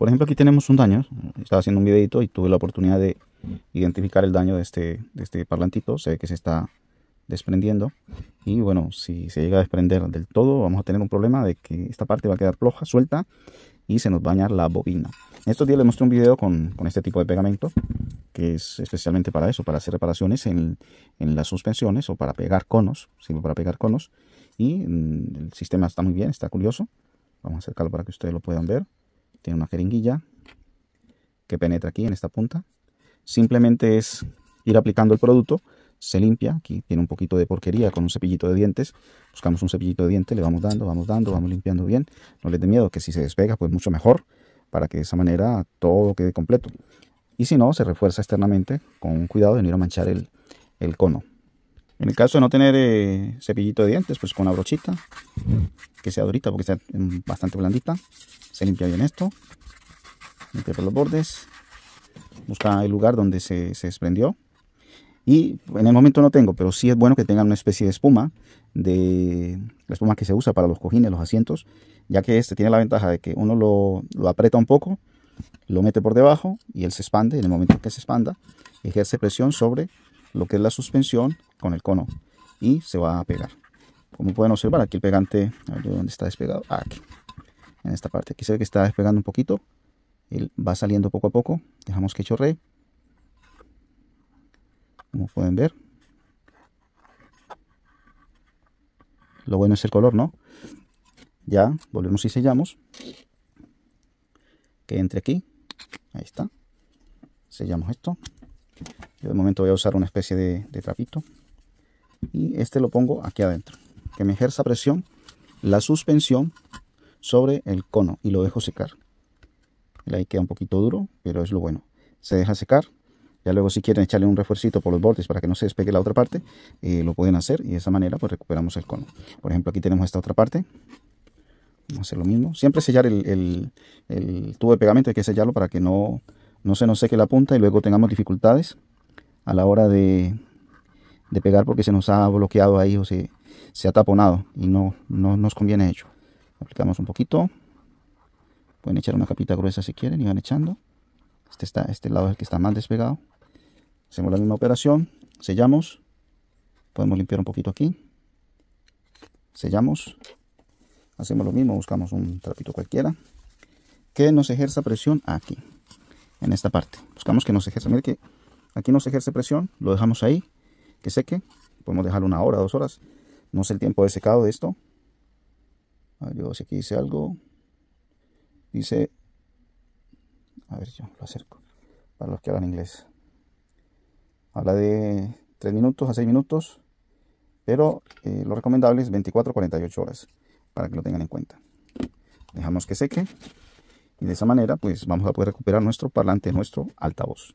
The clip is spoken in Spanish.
Por ejemplo, aquí tenemos un daño. Estaba haciendo un videito y tuve la oportunidad de identificar el daño de este, de este parlantito. Se ve que se está desprendiendo. Y bueno, si se llega a desprender del todo, vamos a tener un problema de que esta parte va a quedar floja, suelta y se nos va a dañar la bobina. En estos días les mostré un video con, con, este tipo de pegamento, que es especialmente para eso, para hacer reparaciones en, en las suspensiones o para pegar conos, sirve para pegar conos. Y mm, el sistema está muy bien, está curioso. Vamos a acercarlo para que ustedes lo puedan ver tiene una jeringuilla que penetra aquí en esta punta. Simplemente es ir aplicando el producto, se limpia, aquí tiene un poquito de porquería con un cepillito de dientes, buscamos un cepillito de dientes, le vamos dando, vamos dando, vamos limpiando bien, no les dé miedo que si se despega pues mucho mejor, para que de esa manera todo quede completo. Y si no, se refuerza externamente con cuidado de no ir a manchar el, el cono. En el caso de no tener eh, cepillito de dientes, pues con una brochita, que sea durita porque sea bastante blandita, se limpia bien esto, limpia por los bordes, busca el lugar donde se, desprendió. Y en el momento no tengo, pero sí es bueno que tengan una especie de espuma, de la espuma que se usa para los cojines, los asientos, ya que este tiene la ventaja de que uno lo, lo aprieta un poco, lo mete por debajo y él se expande. En el momento que se expanda, ejerce presión sobre lo que es la suspensión con el cono y se va a pegar. Como pueden observar, aquí el pegante, a dónde está despegado, ah, aquí, en esta parte. Aquí se ve que está despegando un poquito, él va saliendo poco a poco, dejamos que chorree. Como pueden ver. Lo bueno es el color, ¿no? Ya volvemos y sellamos. Que entre aquí. Ahí está. Sellamos esto. Yo de momento voy a usar una especie de, trapito. Y este lo pongo aquí adentro. Que me ejerza presión la suspensión sobre el cono y lo dejo secar. ahí queda un poquito duro, pero es lo bueno. Se deja secar. Ya luego si quieren echarle un refuercito por los bordes para que no se despegue la otra parte, eh, lo pueden hacer y de esa manera pues recuperamos el cono. Por ejemplo, aquí tenemos esta otra parte. Vamos a hacer lo mismo. Siempre sellar el, el tubo de pegamento, hay que sellarlo para que no no se nos seque la punta y luego tengamos dificultades a la hora de, pegar porque se nos ha bloqueado ahí o se, se ha taponado y no, nos conviene ello. Aplicamos un poquito. Pueden echar una capita gruesa si quieren y van echando. Este, está, este lado es el que está más despegado. Hacemos la misma operación. Sellamos. Podemos limpiar un poquito aquí. Sellamos. Hacemos lo mismo. Buscamos un trapito cualquiera. Que nos ejerza presión aquí en esta parte. Buscamos que no se ejerza. Mire que aquí no se ejerce presión, lo dejamos ahí, que seque. Podemos dejarlo una hora, dos horas. No sé el tiempo de secado de esto. A ah, ver, yo si aquí dice algo. Dice, a ver, yo lo acerco para los que hablan inglés. Habla de 3 minutos a 6 minutos, pero eh, lo recomendable es 24 48 horas para que lo tengan en cuenta. Dejamos que seque. Y de esa manera, pues vamos a poder recuperar nuestro parlante, nuestro altavoz.